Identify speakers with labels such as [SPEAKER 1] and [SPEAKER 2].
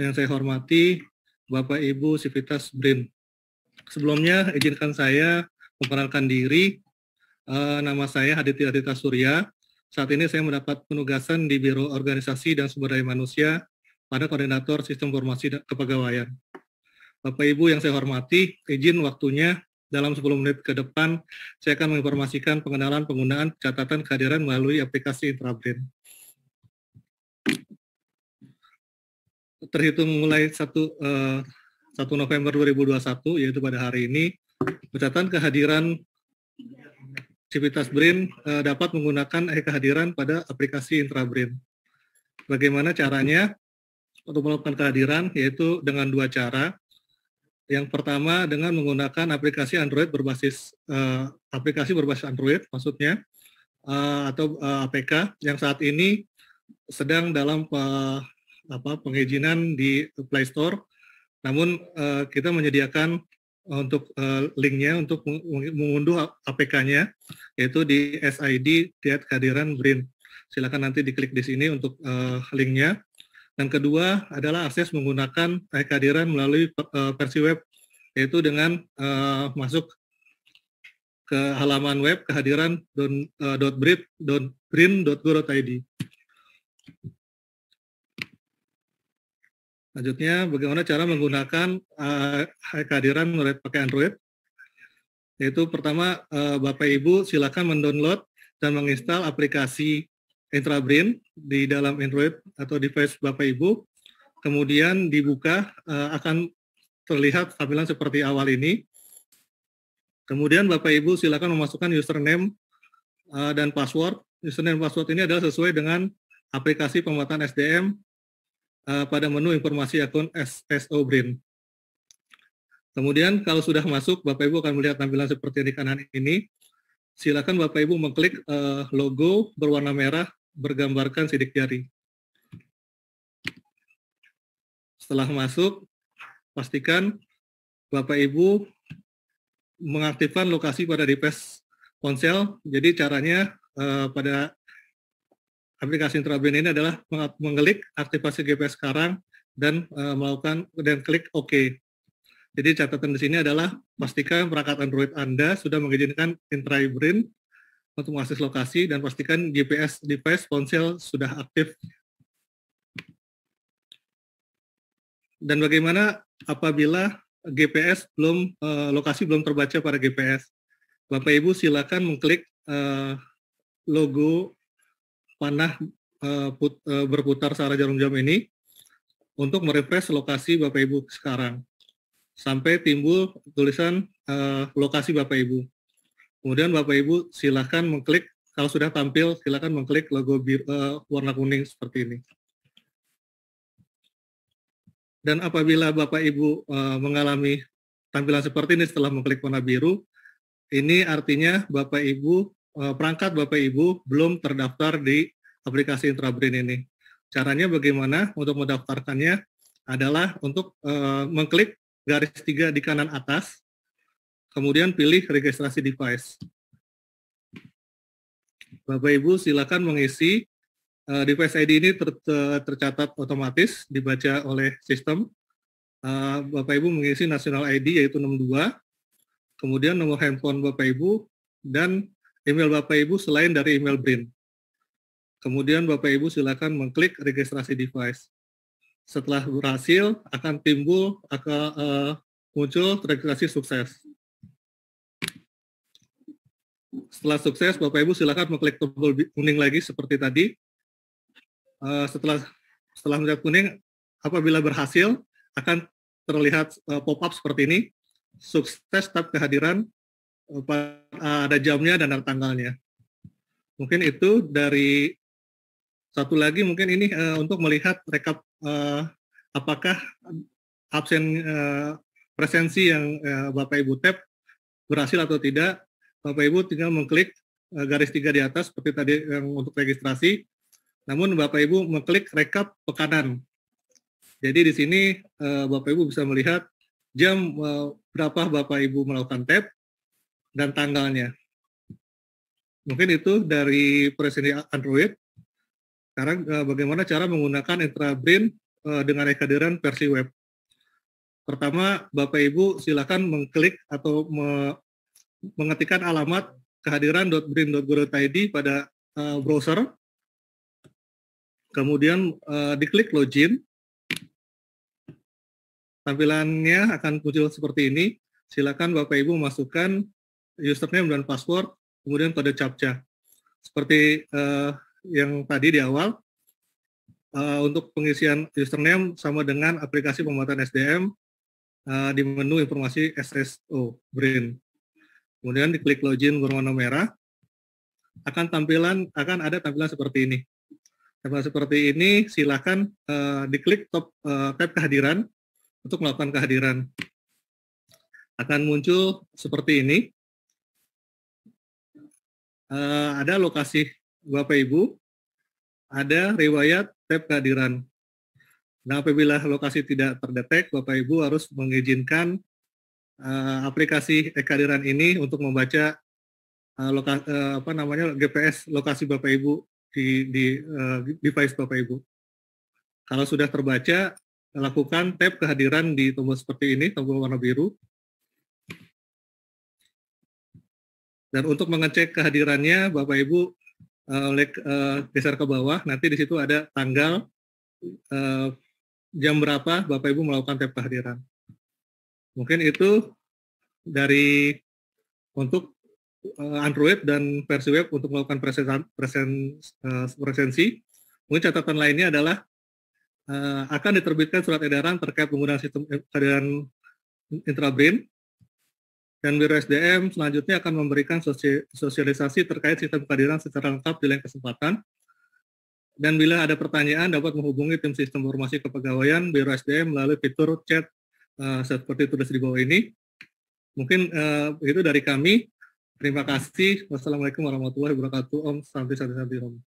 [SPEAKER 1] yang saya hormati Bapak Ibu Sivitas Brin. Sebelumnya izinkan saya memperkenalkan diri. E, nama saya Haditya Adita Surya. Saat ini saya mendapat penugasan di Biro Organisasi dan Sumber Daya Manusia pada Koordinator Sistem Formasi Kepegawaian. Bapak Ibu yang saya hormati, izin waktunya dalam 10 menit ke depan, saya akan menginformasikan pengenalan penggunaan catatan kehadiran melalui aplikasi intrabrin. terhitung mulai 1, uh, 1 November 2021, yaitu pada hari ini, pencatatan kehadiran Civitas Brain uh, eh, dapat menggunakan eh, kehadiran pada aplikasi IntraBrain. Bagaimana caranya untuk melakukan kehadiran? Yaitu dengan dua cara. Yang pertama dengan menggunakan aplikasi Android berbasis uh, aplikasi berbasis Android, maksudnya uh, atau uh, APK yang saat ini sedang dalam uh, apa pengizinan di Play Store. Namun uh, kita menyediakan eh, untuk uh, linknya untuk mengunduh APK-nya yaitu di SID Tiat Kadiran Brin. Silakan nanti diklik di sini untuk uh, linknya. Dan kedua adalah akses menggunakan kehadiran melalui versi web yaitu dengan uh, masuk ke halaman web kehadiran Selanjutnya, bagaimana cara menggunakan uh, kehadiran murid pakai Android? Yaitu pertama, uh, Bapak Ibu silakan mendownload dan menginstal aplikasi Intrabrain di dalam Android atau device Bapak Ibu. Kemudian dibuka, uh, akan terlihat tampilan seperti awal ini. Kemudian Bapak Ibu silakan memasukkan username uh, dan password. Username dan password ini adalah sesuai dengan aplikasi pembuatan SDM Eh, pada menu informasi akun SSO Brin. Kemudian kalau sudah masuk, Bapak Ibu akan melihat tampilan seperti di kanan ini. Silakan Bapak Ibu mengklik uh, logo berwarna merah bergambarkan sidik jari. Setelah masuk, pastikan Bapak Ibu mengaktifkan lokasi pada device ponsel. Jadi caranya uh, pada aplikasi intrabrain ini adalah mengklik aktivasi GPS sekarang dan uh, melakukan dan klik OK. Jadi catatan di sini adalah pastikan perangkat Android Anda sudah mengizinkan intrabrain untuk mengakses lokasi dan pastikan GPS device ponsel sudah aktif. Dan bagaimana apabila GPS belum eh, lokasi belum terbaca pada GPS? Bapak Ibu silakan mengklik eh, logo panah eh, eh, berputar secara jarum jam ini untuk merefresh lokasi Bapak Ibu sekarang sampai timbul tulisan eh, lokasi Bapak Ibu. Kemudian Bapak Ibu silahkan mengklik kalau sudah tampil silahkan mengklik logo biru, warna kuning seperti ini. Dan apabila Bapak Ibu mengalami tampilan seperti ini setelah mengklik warna biru, ini artinya Bapak Ibu Eh, perangkat Bapak Ibu belum terdaftar di aplikasi Intrabrain ini. Caranya bagaimana untuk mendaftarkannya adalah untuk eh, mengklik garis tiga di kanan atas, kemudian pilih registrasi device. Bapak Ibu silakan mengisi eh, device ID ini ter tercatat otomatis dibaca oleh sistem. Bapak Ibu mengisi national ID yaitu 62, kemudian nomor handphone Bapak Ibu dan email Bapak Ibu selain dari email BRIN. Kemudian Bapak Ibu silakan mengklik registrasi device. Setelah berhasil, akan timbul akan uh, eh, muncul registrasi sukses. Setelah sukses, Bapak Ibu silakan mengklik tombol kuning lagi seperti tadi. Uh, setelah setelah mencet kuning, apabila berhasil akan terlihat uh, pop-up seperti ini. Sukses tab kehadiran Eh, eh, ada jamnya dan ada tanggalnya. Mungkin itu dari satu lagi mungkin ini eh, untuk melihat rekap apakah absen presensi yang Bapak Ibu tap berhasil atau tidak. Bapak Ibu tinggal mengklik garis tiga di atas seperti tadi yang untuk registrasi. Namun Bapak Ibu mengklik rekap pekanan. Jadi di sini Bapak Ibu bisa melihat jam berapa Bapak Ibu melakukan tap dan tanggalnya. Mungkin itu dari presiden Android. Sekarang eh, bagaimana cara menggunakan intrabrain eh, dengan kehadiran versi web. Pertama, Bapak Ibu silakan mengklik atau mengetikkan alamat kehadiran.brain.go.id pada eh, browser. Kemudian diklik login. Tampilannya akan muncul seperti ini. Silakan Bapak Ibu masukkan username dan password, kemudian pada captcha. Seperti uh, yang tadi di awal, uh, untuk pengisian username sama dengan aplikasi pembuatan SDM uh, eh, di menu informasi SSO Brain. Kemudian diklik login berwarna merah, akan tampilan akan ada tampilan seperti ini. Tampilan seperti ini silakan uh, diklik top uh, tab kehadiran untuk melakukan kehadiran. Akan muncul seperti ini uh, ada lokasi Bapak Ibu, ada riwayat tap kehadiran. Nah, apabila lokasi tidak terdetek, Bapak Ibu harus mengizinkan uh, aplikasi e-kehadiran ini untuk membaca uh, loka, uh, apa namanya GPS lokasi Bapak Ibu di di uh, device Bapak Ibu. Kalau sudah terbaca, lakukan tap kehadiran di tombol seperti ini, tombol warna biru, Dan untuk mengecek kehadirannya, Bapak Ibu uh, geser ke bawah, nanti di situ ada tanggal uh, jam berapa Bapak Ibu melakukan tap kehadiran. Mungkin itu dari untuk uh, Android dan versi web untuk melakukan presen, presen, uh, presensi. Mungkin catatan lainnya adalah uh, akan diterbitkan surat edaran terkait penggunaan sistem kehadiran intrabrain dan Biro SDM selanjutnya akan memberikan sosialisasi terkait sistem kehadiran secara lengkap di lain kesempatan. Dan bila ada pertanyaan dapat menghubungi tim sistem informasi kepegawaian Biro SDM melalui fitur chat uh, seperti tulis di bawah ini. Mungkin uh, itu dari kami. Terima kasih. Wassalamualaikum warahmatullahi wabarakatuh. Om Santi Santi Santi Om.